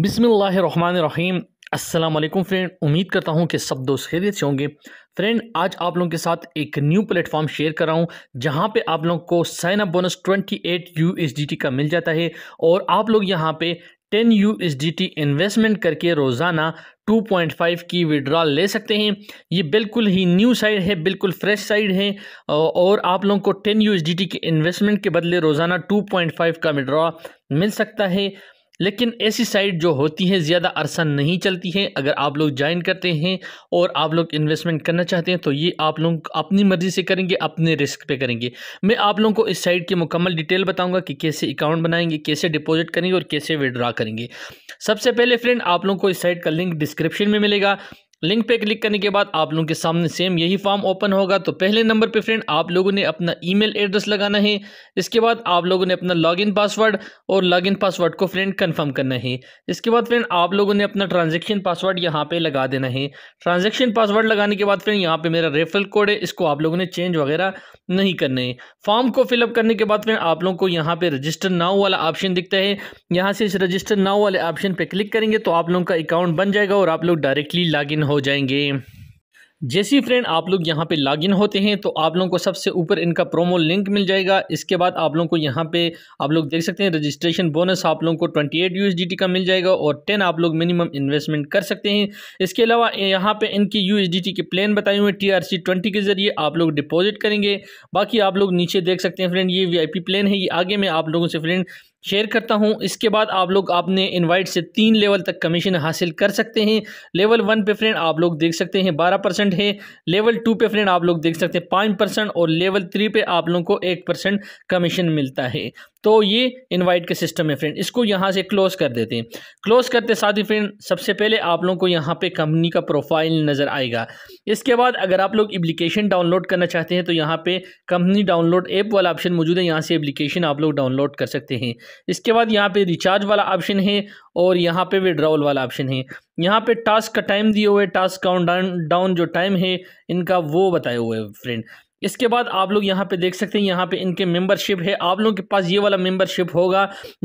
बिसमीम अल्लाम फ्रेंड उम्मीद करता हूँ कि सब दोस्त खैरियत से होंगे फ्रेंड आज आप लोगों के साथ एक न्यू प्लेटफॉर्म शेयर कर रहा हूँ जहाँ पे आप लोगों को साइन अप बोनस 28 यूएसडीटी का मिल जाता है और आप लोग यहाँ पे 10 यूएसडीटी इन्वेस्टमेंट करके रोज़ाना 2.5 की विड्रॉल ले सकते हैं ये बिल्कुल ही न्यू साइड है बिल्कुल फ्रेश साइड है और आप लोगों को 10 यूएसडीटी के इन्वेस्टमेंट के बदले रोज़ाना 2.5 का विड्रॉ मिल सकता है लेकिन ऐसी साइट जो होती हैं ज़्यादा अरसा नहीं चलती हैं अगर आप लोग ज्वाइन करते हैं और आप लोग इन्वेस्टमेंट करना चाहते हैं तो ये आप लोग अपनी मर्ज़ी से करेंगे अपने रिस्क पे करेंगे मैं आप लोगों को इस साइट की मुकम्मल डिटेल बताऊंगा कि कैसे अकाउंट बनाएंगे कैसे डिपॉजिट करेंगे और कैसे विड्रा करेंगे सबसे पहले फ्रेंड आप लोगों को इस साइट का लिंक डिस्क्रिप्शन में मिलेगा लिंक पे क्लिक करने के बाद आप लोगों के सामने सेम यही फॉर्म ओपन होगा तो पहले नंबर पे फ्रेंड आप लोगों ने अपना ईमेल एड्रेस लगाना है इसके बाद आप लोगों ने अपना लॉगिन पासवर्ड और लॉगिन पासवर्ड को फ्रेंड कंफर्म करना है इसके बाद फ्रेंड आप लोगों ने अपना ट्रांजेक्शन पासवर्ड यहाँ पे लगा देना है ट्रांजेक्शन पासवर्ड लगाने के बाद फ्रेंड यहाँ पर मेरा रेफरल कोड है इसको आप लोगों ने चेंज वगैरह नहीं करना है फॉर्म को फिलअप करने के बाद फ्रेंड आप लोगों को यहाँ पर रजिस्टर नाव वाला ऑप्शन दिखता है यहाँ से इस रजिस्टर नाव वाले ऑप्शन पर क्लिक करेंगे तो आप लोगों का अकाउंट बन जाएगा और आप लोग डायरेक्टली लॉग हो जाएंगे जैसी फ्रेंड आप लोग यहाँ पे लॉगिन होते हैं तो आप लोगों को सबसे ऊपर इनका प्रोमो लिंक मिल जाएगा इसके बाद आप लोगों को यहाँ पे आप लोग देख सकते हैं रजिस्ट्रेशन बोनस आप लोगों को 28 यूएसडीटी का मिल जाएगा और 10 आप लोग मिनिमम इन्वेस्टमेंट कर सकते हैं इसके अलावा यहाँ पे इनकी यूएसडीटी के प्लान बताए हुए टी आर के ज़रिए आप लोग डिपोजिट करेंगे बाकी आप लोग नीचे देख सकते हैं फ्रेंड ये वी प्लान है ये आगे मैं आप लोगों से फ्रेंड शेयर करता हूं इसके बाद आप लोग आपने इनवाइट से तीन लेवल तक कमीशन हासिल कर सकते हैं लेवल वन पे फ्रेंड आप लोग देख सकते हैं बारह परसेंट है लेवल टू पे फ्रेंड आप लोग देख सकते हैं पाँच परसेंट और लेवल थ्री पे आप लोगों को एक परसेंट कमीशन मिलता है तो ये इनवाइट के सिस्टम है फ्रेंड इसको यहाँ से क्लोज़ कर देते हैं क्लोज़ करते साथ ही फ्रेंड सबसे पहले आप लोगों को यहाँ पे कंपनी का प्रोफाइल नज़र आएगा इसके बाद अगर आप लोग एप्लीकेशन डाउनलोड करना चाहते हैं तो यहाँ पे कंपनी डाउनलोड ऐप वाला ऑप्शन मौजूद है यहाँ से एप्लीकेशन आप लोग डाउनलोड कर सकते हैं इसके बाद यहाँ पर रिचार्ज वाला ऑप्शन है और यहाँ पे विड्रॉल वाला ऑप्शन है यहाँ पे टास्क का टाइम दिए हुए टास्क काउंट डाउन जो टाइम है इनका वो बताए हुए फ्रेंड इसके बाद आप लोग यहाँ पे देख सकते हैं यहाँ पे इनके मेंबरशिप है आप लोगों के पास ये वाला मेंबरशिप होगा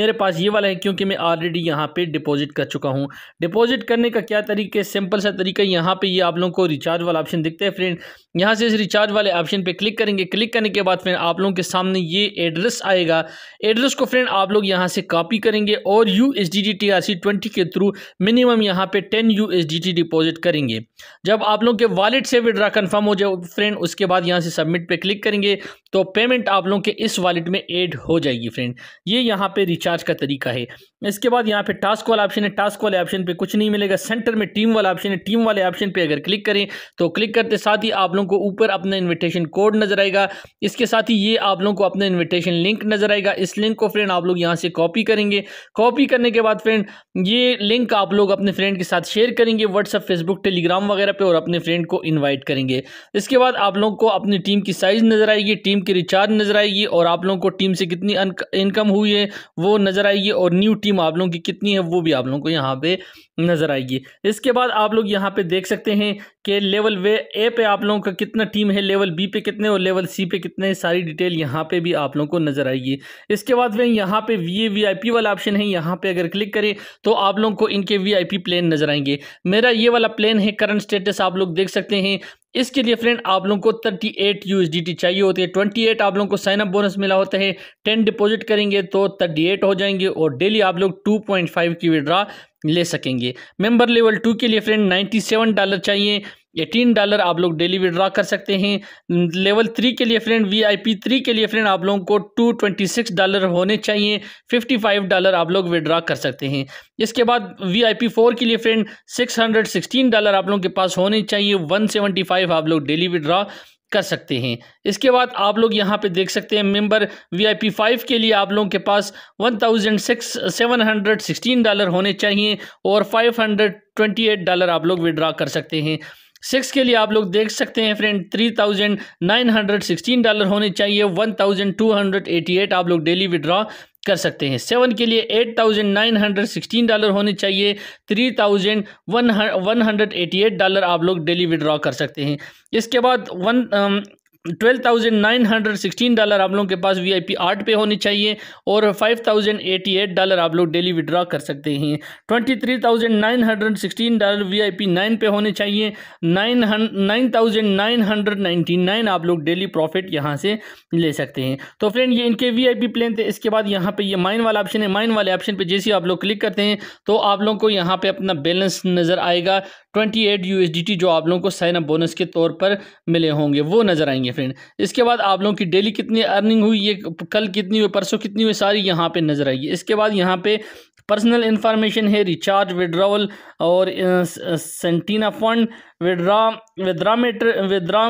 मेरे पास ये वाला है क्योंकि मैं ऑलरेडी यहाँ पे डिपॉजिट कर चुका हूँ डिपॉजिट करने का क्या तरीका है सिंपल सा तरीका यहाँ पे ये आप लोगों को रिचार्ज वाला ऑप्शन दिखता है फ्रेंड यहाँ से इस रिचार्ज वाले ऑप्शन पर क्लिक करेंगे क्लिक करने के बाद फ्रेंड आप लोगों के सामने ये एड्रेस आएगा एड्रेस को फ्रेंड आप लोग यहाँ से कॉपी करेंगे और U S D T R C twenty के थ्रू मिनिमम यहाँ पे ten U S D T deposit करेंगे जब आप लोग के वालेट से विड्रा कन्फर्म हो जाए फ्रेंड उसके बाद यहाँ से सबमिट पे क्लिक करेंगे तो पेमेंट आप लोगों के इस वॉलेट में ऐड हो जाएगी फ्रेंड ये यहाँ पे रिचार्ज का तरीका है इसके बाद यहाँ पे टास्क वाला ऑप्शन है टास्क वाले ऑप्शन पे कुछ नहीं मिलेगा सेंटर में टीम वाला ऑप्शन है टीम वाले ऑप्शन पे अगर क्लिक करें तो क्लिक करते साथ ही आप लोगों को ऊपर अपना इन्विटेशन कोड नजर आएगा इसके साथ ही ये आप लोगों को अपना इन्विटेशन लिंक नजर आएगा इस लिंक को फ्रेंड आप लोग यहाँ से कॉपी करेंगे कॉपी करने के बाद फ्रेंड ये लिंक आप लोग अपने फ्रेंड के साथ शेयर करेंगे व्हाट्सअप फेसबुक टेलीग्राम वगैरह पे और अपने फ्रेंड को इन्वाइट करेंगे इसके बाद आप लोग को अपनी टीम टीम की साइज़ नज़र आएगी टीम की रिचार्ज नज़र आएगी और आप लोगों को टीम से कितनी इनकम हुई है वो नज़र आएगी और न्यू टीम आप लोगों की कितनी है वो भी आप लोगों को यहाँ पे नज़र आएगी इसके बाद आप लोग यहाँ पे देख सकते हैं कि लेवल वे ए पे आप लोगों का कितना टीम है लेवल बी पे कितने और लेवल सी पे कितने सारी डिटेल यहाँ पे भी आप लोगों को नज़र आएगी इसके बाद वे यहाँ पे V A V I P वाला ऑप्शन है यहाँ पे अगर क्लिक करें तो आप लोगों को इनके वी आई पी प्लान नज़र आएंगे मेरा ये वाला प्लान है करंट स्टेटस आप लोग देख सकते हैं इसके लिए फ्रेंड आप लोगों को थर्टी एट यूएसडीटी चाहिए होती है ट्वेंटी एट आप लोगों को साइनअप बोनस मिला होता है टेन डिपॉजिट करेंगे तो थर्टी एट हो जाएंगे और डेली आप लोग टू पॉइंट फाइव की विड्रा ले सकेंगे मेंबर लेवल टू के लिए फ्रेंड नाइन्टी सेवन डॉलर चाहिए एटीन डॉलर आप लोग डेली विड्रा कर सकते हैं लेवल थ्री के लिए फ्रेंड वीआईपी थ्री के लिए फ्रेंड आप लोगों को टू ट्वेंटी सिक्स डॉलर होने चाहिए फिफ्टी फाइव डॉलर आप लोग विड्रा कर सकते हैं इसके बाद वीआईपी फोर के लिए friend six hundred sixteen dollar आप लोगों के पास होने चाहिए वन सेवेंटी फाइव आप लोग डेली विड्रा कर सकते हैं इसके बाद आप लोग यहाँ पे देख सकते हैं मेंबर वीआईपी फाइव के लिए आप लोगों के पास one thousand six seven hundred sixteen dollar होने चाहिए और five hundred twenty eight dollar आप लोग विड्रा कर सकते हैं सिक्स के लिए आप लोग देख सकते हैं friend three thousand nine hundred sixteen dollar होने चाहिए one thousand two hundred eighty eight आप लोग डेली विड्रॉ कर सकते हैं सेवन के लिए eight thousand nine hundred sixteen dollar होने चाहिए three thousand one hundred eighty eight dollar आप लोग डेली विड्रॉ कर सकते हैं इसके बाद one twelve thousand nine hundred sixteen dollar आप लोगों के पास वी आई पी आर्ट पे होनी चाहिए और five thousand eighty eight dollar आप लोग डेली विड्रा कर सकते हैं twenty three thousand nine hundred dollar V I P nine पे होने चाहिए nine nine thousand nine hundred ninety nine आप लोग डेली प्रॉफिट यहाँ से ले सकते हैं तो फ्रेंड ये इनके वी आई पी प्लान थे इसके बाद यहाँ पर ये माइन वाला ऑप्शन है माइन वाले ऑप्शन पर जैसे आप लोग क्लिक करते हैं तो आप लोगों को यहाँ पर अपना बैलेंस नज़र आएगा twenty eight U S D T जो आप लोगों को साइन अप बोनस के तौर पर मिले होंगे वो नज़र आएंगे फ्रेंड इसके बाद आप लोगों की डेली कितनी अर्निंग हुई ये कल कितनी हुई परसों कितनी हुई सारी यहाँ पे नज़र आएगी इसके बाद यहाँ पे पर्सनल इन्फॉर्मेशन है रिचार्ज विड्रॉवल और सेंटीना फंड विड्रा विद्रामेटर withdraw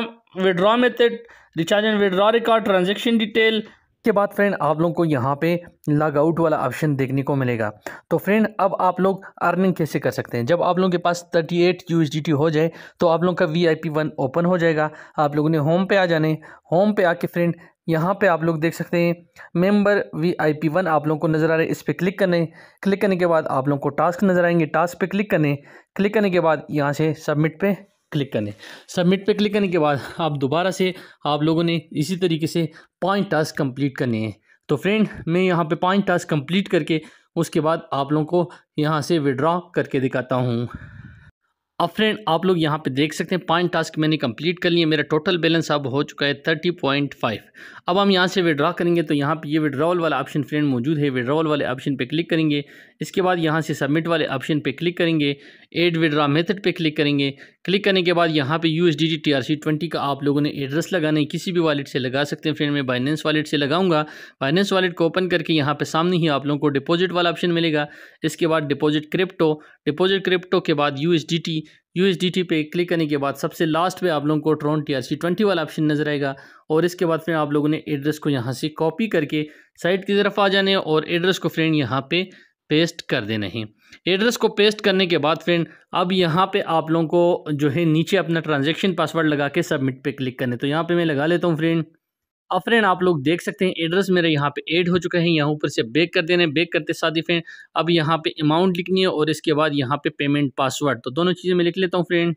withdraw method recharge and withdraw record transaction detail के बाद फ्रेंड आप लोग को यहाँ पे लॉग आउट वाला ऑप्शन देखने को मिलेगा तो फ्रेंड अब आप लोग अर्निंग कैसे कर सकते हैं जब आप लोगों के पास 38 एट हो जाए तो आप लोगों का वी आई वन ओपन हो जाएगा आप लोगों ने होम पे आ जाने होम पे आके फ्रेंड यहाँ पे आप लोग देख सकते हैं member V I P one आप लोगों को नज़र आ रहा है इस पर क्लिक करने क्लिक करने के बाद आप लोगों को टास्क नज़र आएंगे टास्क पे क्लिक करने क्लिक करने के बाद यहाँ से सबमिट पे क्लिक करने सबमिट पे क्लिक करने के बाद आप दोबारा से आप लोगों ने इसी तरीके से पांच टास्क कंप्लीट करने हैं तो फ्रेंड मैं यहाँ पे पांच टास्क कंप्लीट करके उसके बाद आप लोगों को यहाँ से विड्रॉ करके दिखाता हूँ अब फ्रेंड आप लोग यहाँ पे देख सकते हैं पांच टास्क मैंने कंप्लीट कर लिए मेरा टोटल बैलेंस अब हो चुका है थर्टी पॉइंट फाइव अब हम यहाँ से विड्रॉ करेंगे तो यहाँ पे ये विड्रॉल वाला ऑप्शन फ्रेंड मौजूद है विड्रॉल वाले ऑप्शन पे क्लिक करेंगे इसके बाद यहाँ से सबमिट वाले ऑप्शन पे क्लिक करेंगे एड विड्रा मेथड पे क्लिक करेंगे क्लिक करने के बाद यहाँ पे U S D T R C twenty का आप लोगों ने एड्रेस लगाने किसी भी वालेट से लगा सकते हैं फ्रेंड मैं बाइनेंस वालेट से लगाऊंगा बाइनेंस वालेट को ओपन करके यहाँ पे सामने ही आप लोगों को डिपॉजिट वाला ऑप्शन मिलेगा इसके बाद डिपॉजिट क्रिप्टो डिपॉजिट क्रिप्टो के बाद U S D T U S D T पे क्लिक करने के बाद सबसे लास्ट पे आप लोगों को Tron T R C twenty वाला ऑप्शन नजर आएगा और इसके बाद फिर आप लोगों ने एड्रेस को यहाँ से कॉपी करके साइट की तरफ आ जाने और एड्रेस को फ्रेंड यहाँ पे पेस्ट कर देना है एड्रेस को पेस्ट करने के बाद फ्रेंड अब यहाँ पे आप लोगों को जो है नीचे अपना ट्रांजैक्शन पासवर्ड लगा के सबमिट पे क्लिक करने तो यहाँ पे मैं लगा लेता हूँ फ्रेंड अब फ्रेंड आप लोग देख सकते हैं एड्रेस मेरा यहाँ पे ऐड हो चुका है यहाँ ऊपर से बेक कर देने बेक करते साथ ही फ्रेंड अब यहाँ पे अमाउंट लिखनी है और इसके बाद यहाँ पे पेमेंट पासवर्ड तो दोनों चीज़ें मैं लिख लेता हूँ फ्रेंड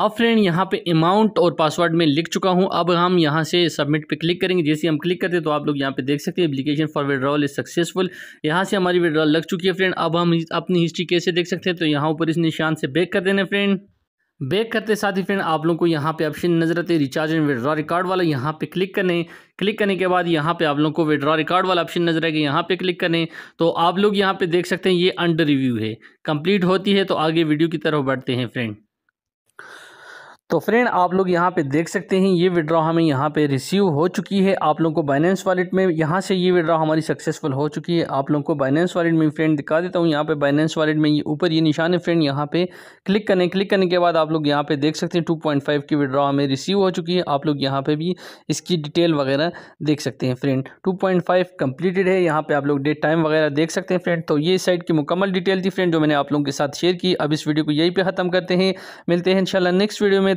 अब फ्रेंड यहाँ पे अमाउंट और पासवर्ड में लिख चुका हूँ अब हम यहाँ से सबमिट पे क्लिक करेंगे जैसे हम क्लिक करते हैं तो आप लोग यहाँ पे देख सकते हैं application for withdrawal is successful यहाँ से हमारी विड्रॉल लग चुकी है फ्रेंड अब हम अपनी हिस्ट्री कैसे देख सकते हैं तो यहाँ ऊपर इस निशान से बैक कर देना फ्रेंड बैक करते साथ ही फ्रेंड आप लोगों को यहाँ पे ऑप्शन नजर आते हैं रिचार्ज एंड विड्रॉ रिकॉर्ड वाला यहाँ पे क्लिक करने क्लिक करने के बाद यहाँ पे आप लोगों को विड्रॉ रिकॉर्ड वाला ऑप्शन नजर आएगा यहाँ पे क्लिक करें तो आप लोग यहाँ पे देख सकते हैं ये अंडर रिव्यू है कंप्लीट होती है तो आगे वीडियो की तरफ बढ़ते हैं फ्रेंड तो फ्रेंड आप लोग यहाँ पे देख सकते हैं ये विड्रॉ हमें यहाँ पे रिसीव हो चुकी है आप लोगों को बाइनेंस वॉलेट में यहाँ से ये विड्रॉ हमारी सक्सेसफुल हो चुकी है आप लोगों को बाइनेंस वॉलेट में फ्रेंड दिखा देता हूँ यहाँ पे बाइनेंस वॉलेट में ये ऊपर ये निशान है फ्रेंड यहाँ पे क्लिक करने क्लिक करने के बाद आप लोग यहाँ पे देख सकते हैं टू की विड्रॉ हमें रिसीव हो चुकी है आप लोग यहाँ पर भी इसकी डिटेल वगैरह देख सकते हैं फ्रेंड टू पॉइंट है यहाँ पर आप लोग डेट टाइम वगैरह देख सकते हैं फ्रेंड तो ये साइट की मुकम्मल डिटेल थी फ्रेंड जो मैंने आप लोगों के साथ शेयर की अब इस वीडियो को यही पर ख़त्म करते हैं मिलते हैं इन नेक्स्ट वीडियो में